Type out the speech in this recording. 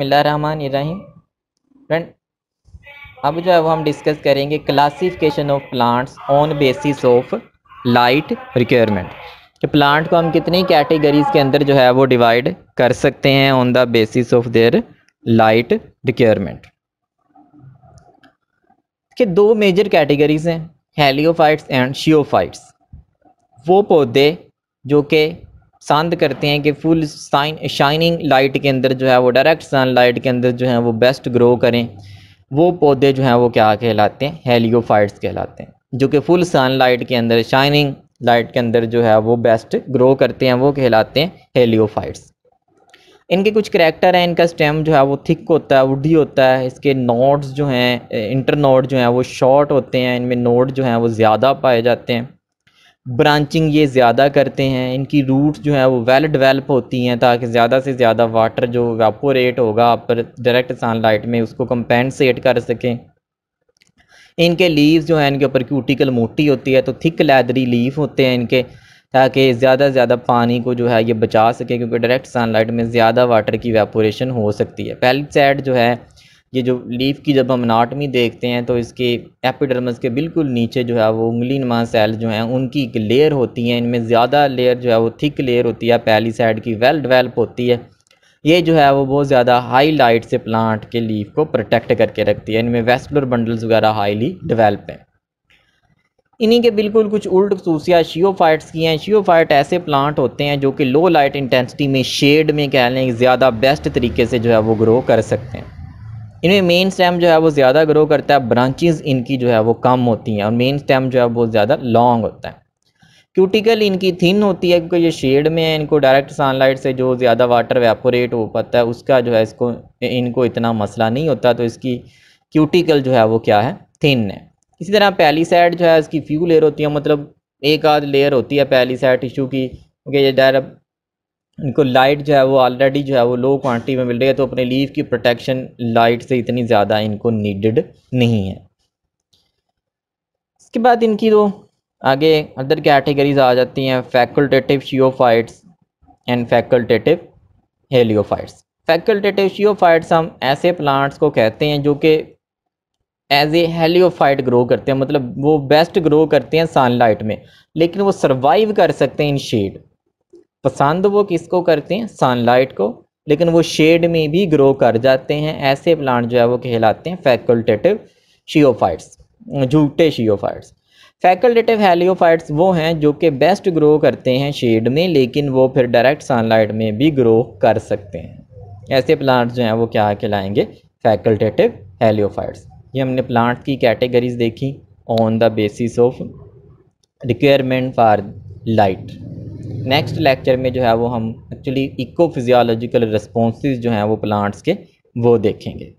Ibrahim friend अब जो है वो हम डिस्कस करेंगे classification of plants on basis of light requirement कि प्लांट को हम कितनी कैटेगरीज के अंदर जो है वो डिवाइड कर सकते हैं on the basis of their light requirement के दो मेजर कैटेगरीज हैं हेलियोफाइट्स एंड शियोफाइट्स वो पौधे जो के पसंद करते हैं कि फुल शाइनिंग लाइट के अंदर जो है वो डायरेक्ट सन लाइट के अंदर जो है वो बेस्ट ग्रो करें वो पौधे जो हैं वो क्या कहलाते हैं हेलियोफाइट्स कहलाते हैं जो कि फुल सन लाइट के अंदर शाइनिंग लाइट के अंदर जो है वो बेस्ट ग्रो करते हैं वो कहलाते हैं हेलियोफाइट्स इनके कुछ करेक्टर हैं इनका स्टेम जो है वो थिक होता है वुडी होता है इसके नोड्स जो हैं इंटर नोड जो हैं वो शॉर्ट होते हैं इनमें नोड जो हैं वो ज़्यादा पाए जाते हैं ब्रांचिंग ये ज़्यादा करते हैं इनकी रूट जो है वो वेल डिवेल्प होती हैं ताकि ज़्यादा से ज़्यादा वाटर जो वेपोरेट होगा पर डायरेक्ट सनलाइट में उसको कंपेंसेट कर सकें इनके लीव्स जो हैं इनके ऊपर क्यूटिकल मोटी होती है तो थिक लैदरी लीव होते हैं इनके ताकि ज़्यादा से ज़्यादा पानी को जो है ये बचा सके क्योंकि डायरेक्ट सनलाइट में ज़्यादा वाटर की वेपोरेशन हो सकती है सैड जो है ये जो लीफ की जब हम अनाटमी देखते हैं तो इसके एपिडर्मस के बिल्कुल नीचे जो है वो उंगली नुमा सेल जो हैं उनकी एक लेयर होती है इनमें ज़्यादा लेयर जो है वो थिक लेयर होती है पहली साइड की वेल डिवेल्प होती है ये जो है वो बहुत ज़्यादा हाई लाइट से प्लांट के लीफ को प्रोटेक्ट करके रखती है इनमें वेस्कुलर बंडल्स वगैरह हाईली डिवेल्प हैं इन्हीं के बिल्कुल कुछ उल्ट खसूसियात शियोफाइट्स की हैं शियोफाइट ऐसे प्लांट होते हैं जो कि लो लाइट इंटेंसिटी में शेड में कह लें ज़्यादा बेस्ट तरीके से जो है वो ग्रो कर सकते हैं इनमें मेन स्टेम जो है वो ज़्यादा ग्रो करता है ब्रांचेस इनकी जो है वो कम होती हैं और मेन स्टेम जो है वो ज़्यादा लॉन्ग होता है क्यूटिकल इनकी थिन होती है क्योंकि ये शेड में है इनको डायरेक्ट सनलाइट से जो ज़्यादा वाटर वेपोरेट हो पाता है उसका जो है इसको इनको इतना मसला नहीं होता तो इसकी क्यूटिकल जो है वो क्या है थिन है इसी तरह पहली साइड जो है इसकी फ्यू लेयर होती है मतलब एक आध लेयर होती है पहली साइड टिशू की क्योंकि ये डायरेक्ट इनको लाइट जो है वो ऑलरेडी जो है वो लो क्वांटिटी में मिल रही है तो अपने लीव की प्रोटेक्शन लाइट से इतनी ज़्यादा इनको नीडेड नहीं है इसके बाद इनकी तो आगे अदर कैटेगरीज आ जाती हैं facultative sciophytes and facultative heliophytes facultative sciophytes हम ऐसे प्लांट्स को कहते हैं जो कि एज ए हेलियोफाइट ग्रो करते हैं मतलब वो बेस्ट ग्रो करते हैं सनलाइट में लेकिन वो सर्वाइव कर सकते हैं इन शेड पसंद वो किसको करते हैं सनलाइट को लेकिन वो शेड में भी ग्रो कर जाते हैं ऐसे प्लांट जो है वो कहलाते हैं फैकल्टेटिव शियोफाइट्स झूठे शियोफाइट्स फैकल्टेटिव हेलियोफाइट्स वो हैं जो कि बेस्ट ग्रो करते हैं शेड में लेकिन वो फिर डायरेक्ट सनलाइट में भी ग्रो कर सकते हैं ऐसे प्लांट्स जो हैं वो क्या कहलाएंगे फैकल्टेटिव हेलियोफाइट्स ये हमने प्लांट की कैटेगरीज देखी on the basis of requirement for light next lecture में जो है वो हम एक्चुअली इको फिजियोलॉजिकल रिस्पॉन्स जो हैं वो प्लांट्स के वो देखेंगे